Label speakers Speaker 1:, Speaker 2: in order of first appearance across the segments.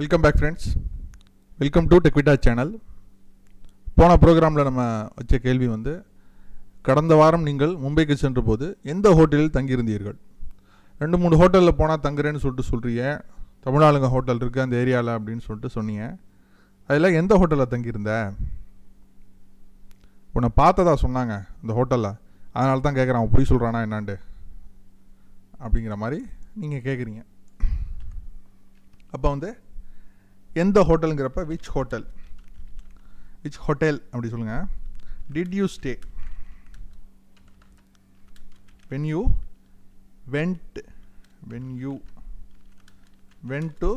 Speaker 1: welcome back friends welcome to டெக்விட்டா channel போன ப்ரோக்ராமில் நம்ம வச்ச கேள்வி வந்து கடந்த வாரம் நீங்கள் மும்பைக்கு சென்ற போது எந்த ஹோட்டலில் தங்கியிருந்தீர்கள் ரெண்டு மூணு ஹோட்டலில் போனால் தங்குறேன்னு சொல்லிட்டு சொல்கிறீங்க தமிழ்நாளுங்க ஹோட்டல் இருக்குது அந்த ஏரியாவில் அப்படின்னு சொல்லிட்டு சொன்னீங்க அதில் எந்த ஹோட்டலில் தங்கியிருந்த உன்னை பார்த்ததா சொன்னாங்க இந்த ஹோட்டலில் அதனால தான் கேட்குறான் அவன் புரிய சொல்கிறானா என்னான்ட்டு அப்படிங்கிற மாதிரி நீங்கள் கேட்குறீங்க அப்போ வந்து எந்த ஹோட்டலுங்கிறப்ப விச் ஹோட்டல் விச் ஹோட்டல் அப்படி சொல்லுங்கள் did you stay when you went when you went to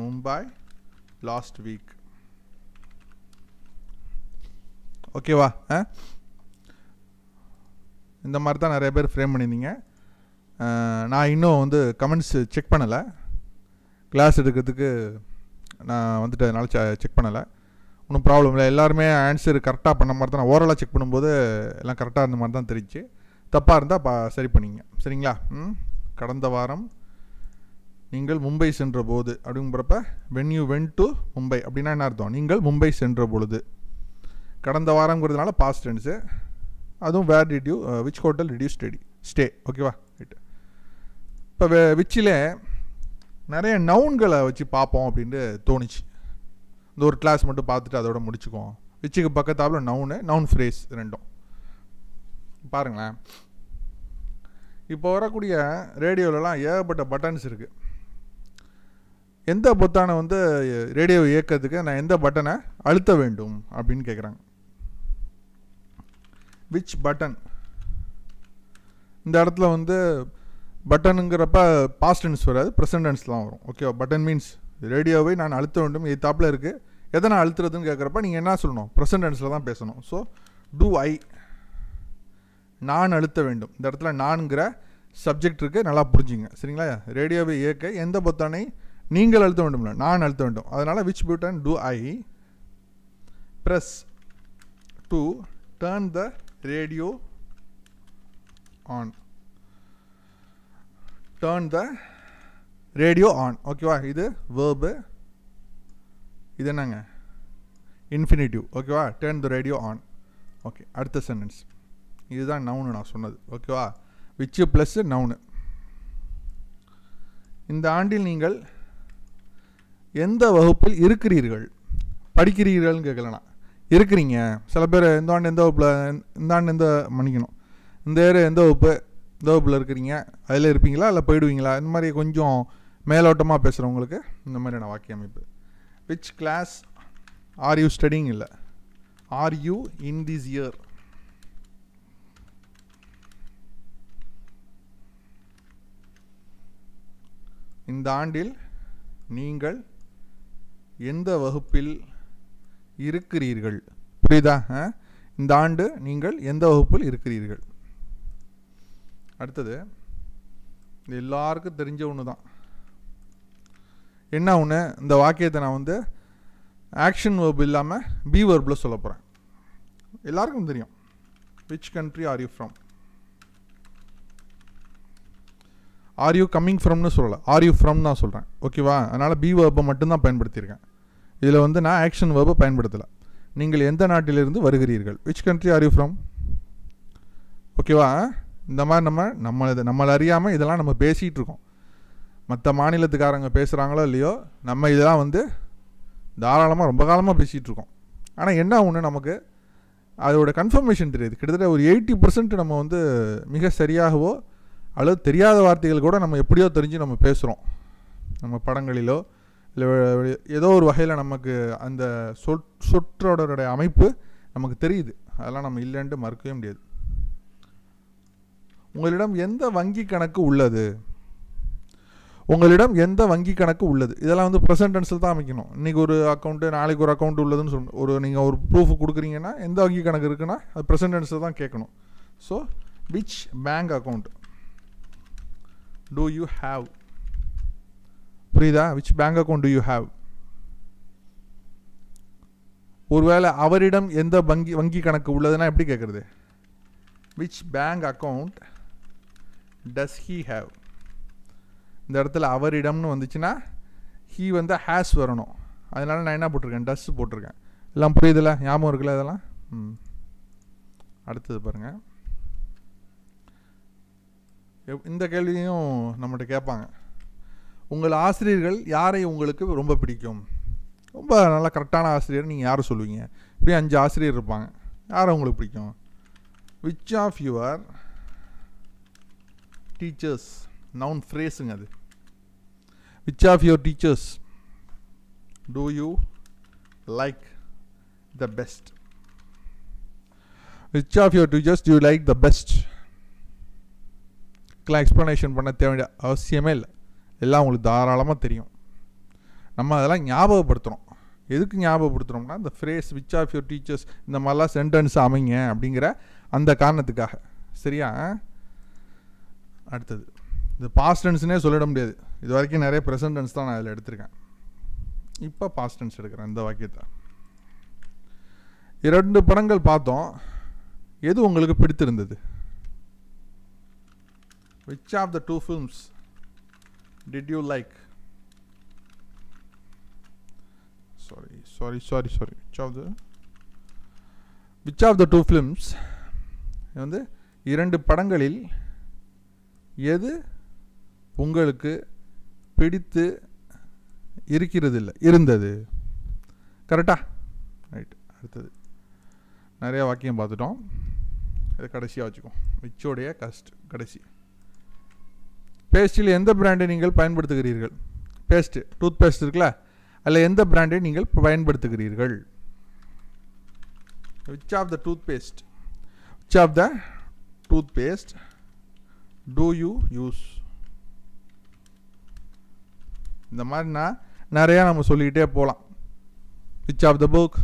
Speaker 1: Mumbai last week ஓகேவா இந்த மாதிரி தான் நிறைய பேர் ஃப்ரேம் பண்ணியிருந்தீங்க நான் இன்னும் வந்து கமெண்ட்ஸ் செக் பண்ணலை கிளாஸ் எடுக்கிறதுக்கு நான் வந்துட்டு அதனால் செக் பண்ணலை ஒன்றும் ப்ராப்ளம் இல்லை எல்லாருமே ஆன்சர் கரெக்டாக பண்ண மாதிரி தான் நான் ஓரலாக செக் பண்ணும்போது எல்லாம் கரெக்டாக இருந்த மாதிரி தான் தெரிஞ்சு தப்பாக இருந்தால் பா சரி பண்ணிங்க சரிங்களா ம் கடந்த வாரம் நீங்கள் மும்பை சென்ற போது அப்படிங்கிறப்ப when you went to Mumbai அப்படின்னா என்ன அர்த்தம் நீங்கள் மும்பை சென்ற பொழுது கடந்த வாரங்கிறதுனால பாஸ்ட் டென்ஸு அதுவும் where did you which hotel did study stay ஓகேவா ரைட் இப்போ விச்சிலே நிறைய நவுன்களை வச்சு பார்ப்போம் அப்படின்ட்டு தோணுச்சு இந்த ஒரு கிளாஸ் மட்டும் பார்த்துட்டு அதோட முடிச்சுக்குவோம் விச்சுக்கு பக்கத்தாப்புல நவுனு நவுன் ஃப்ரேஸ் ரெண்டும் பாருங்களேன் இப்போ வரக்கூடிய ரேடியோவிலலாம் ஏகப்பட்ட பட்டன்ஸ் இருக்குது எந்த பொத்தானை வந்து ரேடியோ இயக்கிறதுக்கு நான் எந்த பட்டனை அழுத்த வேண்டும் அப்படின்னு கேட்குறாங்க விச் பட்டன் இந்த இடத்துல வந்து பட்டனுங்கிறப்ப பாஸ்ட் டென்ஸ் வராது ப்ரெசன்ட் டென்ஸ் தான் வரும் ஓகேவா பட்டன் மீன்ஸ் ரேடியோவை நான் அழுத்த வேண்டும் இது தாப்பில் இருக்குது எதை நான் அழுத்துறதுன்னு கேட்குறப்ப நீங்கள் என்ன சொல்லணும் ப்ரெசன்ட் டென்ஸில் தான் பேசணும் ஸோ டூ ஐ நான் அழுத்த வேண்டும் இந்த இடத்துல நான்கிற சப்ஜெக்ட் இருக்குது நல்லா புரிஞ்சுங்க சரிங்களா ரேடியோவை இயக்க எந்த பொத்தானை நீங்கள் அழுத்த வேண்டும்ல நான் அழுத்த வேண்டும் அதனால் which button do I press to turn the radio on turn the radio on ஓகேவா இது வேர்பு இது என்னங்க இன்ஃபினிட்டிவ் ஓகேவா turn the radio on okay அடுத்த சென்டென்ஸ் இதுதான் நவுனு நான் சொன்னது ஓகேவா விச்சு ப்ளஸ்ஸு நவுனு இந்த ஆண்டில் நீங்கள் எந்த வகுப்பில் இருக்கிறீர்கள் படிக்கிறீர்கள்னு கேட்கலனா இருக்கிறீங்க சில பேர் இந்த ஆண்டு எந்த வகுப்பில் இந்த ஆண்டு எந்த மன்னிக்கணும் இந்த ஏர் எந்த வகுப்பு தேர்ப்பில் இருக்கிறீங்க அதில் இருப்பீங்களா இல்லை போயிடுவீங்களா இந்த மாதிரி கொஞ்சம் மேலோட்டமாக பேசுகிறவங்களுக்கு இந்த மாதிரியான வாக்கிய அமைப்பு which class are you studying இல்லை are you in this year இந்த ஆண்டில் நீங்கள் எந்த வகுப்பில் இருக்கிறீர்கள் புரியுதா இந்த ஆண்டு நீங்கள் எந்த வகுப்பில் இருக்கிறீர்கள் அடுத்தது எல்லாருக்கும் தெரிஞ்ச ஒன்று தான் என்ன ஒன்று இந்த வாக்கியத்தை நான் வந்து ஆக்ஷன் வேர்ப் இல்லாமல் பி வேர்பில் சொல்ல போகிறேன் எல்லாருக்கும் தெரியும் which country are you from are you coming ஃப்ரம்னு சொல்லலை ஆர் யூ ஃப்ரம் தான் சொல்கிறேன் ஓகேவா அதனால் பி வேர்பை மட்டும்தான் பயன்படுத்தியிருக்கேன் இதில் வந்து நான் ஆக்ஷன் வேர்பை பயன்படுத்தலை நீங்கள் எந்த நாட்டிலிருந்து வருகிறீர்கள் which country are you from ஓகேவா இந்த மாதிரி நம்ம நம்ம நம்மளை அறியாமல் இதெல்லாம் நம்ம பேசிகிட்டு இருக்கோம் மற்ற மாநிலத்துக்காரங்க பேசுகிறாங்களோ இல்லையோ நம்ம இதெல்லாம் வந்து தாராளமாக ரொம்ப காலமாக பேசிகிட்டு இருக்கோம் ஆனால் என்ன ஒன்று நமக்கு அதோட கன்ஃபர்மேஷன் தெரியுது கிட்டத்தட்ட ஒரு எயிட்டி பர்சன்ட் நம்ம வந்து மிக சரியாகவோ அல்லது தெரியாத வார்த்தைகள் கூட நம்ம எப்படியோ தெரிஞ்சு நம்ம பேசுகிறோம் நம்ம படங்களிலோ இல்லை ஏதோ ஒரு வகையில் நமக்கு அந்த சொற் சொற்றோடருடைய அமைப்பு நமக்கு தெரியுது அதெல்லாம் நம்ம இல்லைன்ட்டு மறுக்கவே முடியாது உங்களிடம் எந்த வங்கி கணக்கு உள்ளது உங்களிடம் எந்த வங்கி கணக்கு உள்ளது இதெல்லாம் வந்து ப்ரெசன்ட் டென்ஸில் தான் அமைக்கணும் இன்றைக்கி ஒரு அக்கௌண்ட்டு நாளைக்கு ஒரு அக்கௌண்ட் உள்ளதுன்னு சொல்லணும் ஒரு நீங்கள் ஒரு ப்ரூஃப் கொடுக்குறீங்கன்னா எந்த வங்கி கணக்கு இருக்குன்னா அது ப்ரெசன்ட் டென்ஸில் தான் கேட்கணும் so which bank account do you have புரியுதா which bank account do you have ஒருவேளை அவரிடம் எந்த வங்கி வங்கி கணக்கு உள்ளதுன்னா எப்படி கேட்குறது which bank account does he have இந்த இடத்துல அவரிடம்னு வந்துச்சுன்னா ஹீ வந்து ஹேஸ் வரணும் அதனால் நான் என்ன போட்டிருக்கேன் டஸ் போட்டிருக்கேன் எல்லாம் புரியுதுல்ல ஞாபகம் இருக்குல்ல இதெல்லாம் ம் அடுத்தது பாருங்கள் இந்த கேள்வியும் நம்மகிட்ட கேட்பாங்க உங்கள் ஆசிரியர்கள் யாரை உங்களுக்கு ரொம்ப பிடிக்கும் ரொம்ப நல்லா கரெக்டான ஆசிரியர் நீங்கள் யாரை சொல்லுவீங்க இப்படியும் அஞ்சு ஆசிரியர் இருப்பாங்க யாரை உங்களுக்கு பிடிக்கும் which of your teachers noun ஃப்ரேஸுங்க அது which of your teachers do you like the best which of your teachers you like the best இதுக்கெல்லாம் எக்ஸ்ப்ளனேஷன் பண்ண தேவைய அவசியமே இல்லை எல்லாம் உங்களுக்கு தாராளமாக தெரியும் நம்ம அதெல்லாம் ஞாபகப்படுத்துகிறோம் எதுக்கு ஞாபகப்படுத்துகிறோம்னா இந்த phrase which of your teachers இந்த மாதிரிலாம் சென்டென்ஸ் அமைங்க அப்படிங்கிற அந்த காரணத்துக்காக சரியா அடுத்தது இந்த பாஸ்ட் டென்ஸ்னே சொல்லிட முடியாது இது வரைக்கும் நிறைய ப்ரெசன்ட் டென்ஸ் தான் நான் அதில் எடுத்திருக்கேன் இப்போ பாஸ்ட் டென்ஸ் எடுக்கிறேன் இந்த வாக்கியத்தை இரண்டு படங்கள் பார்த்தோம் எது உங்களுக்கு பிடித்திருந்தது which of the two films did you like sorry sorry sorry sorry which of the which of the two films வந்து இரண்டு படங்களில் எது உங்களுக்கு பிடித்து இருக்கிறது இல்லை இருந்தது கரெக்டா ரைட் அடுத்தது நிறையா வாக்கியம் பார்த்துட்டோம் இது கடைசியாக வச்சுக்கோம் மிச்சோடைய கஸ்ட் கடைசி பேஸ்ட்டில் எந்த பிராண்டை நீங்கள் பயன்படுத்துகிறீர்கள் பேஸ்ட்டு டூத் பேஸ்ட் இருக்குல்ல அதில் எந்த பிராண்டை நீங்கள் பயன்படுத்துகிறீர்கள் which of the toothpaste which of the toothpaste do you use இந்த மாதிரினா நிறையா நம்ம சொல்லிக்கிட்டே போகலாம் விச் ஆஃப் த புக்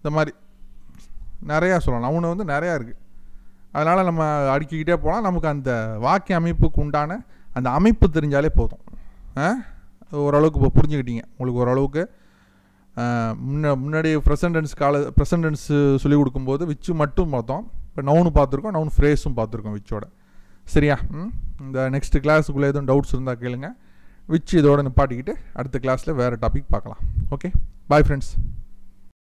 Speaker 1: இந்த மாதிரி நிறையா சொல்லலாம் அவனு வந்து நிறையா இருக்குது அதனால் நம்ம அடுக்கிக்கிட்டே போகலாம் நமக்கு அந்த வாக்கிய அமைப்புக்கு உண்டான அந்த அமைப்பு தெரிஞ்சாலே போதும் ஓரளவுக்கு இப்போ புரிஞ்சுக்கிட்டீங்க உங்களுக்கு ஓரளவுக்கு முன்ன முன்னாடி ப்ரெசன்டென்ஸ் கால ப்ரெசன்டென்ஸு சொல்லிக் கொடுக்கும்போது விச்சு மட்டும் பார்த்தோம் இப்போ நவுனு பார்த்துருக்கோம் நவுன் ஃப்ரேஸும் பார்த்துருக்கோம் விச்சோட சரியா இந்த நெக்ஸ்ட் கிளாஸுக்குள்ளே எதுவும் டவுட்ஸ் இருந்தால் கேளுங்க விச் இதோட நிப்பாட்டிக்கிட்டு அடுத்த கிளாஸில் வேறு டாபிக் பார்க்கலாம் ஓகே பாய் ஃப்ரெண்ட்ஸ்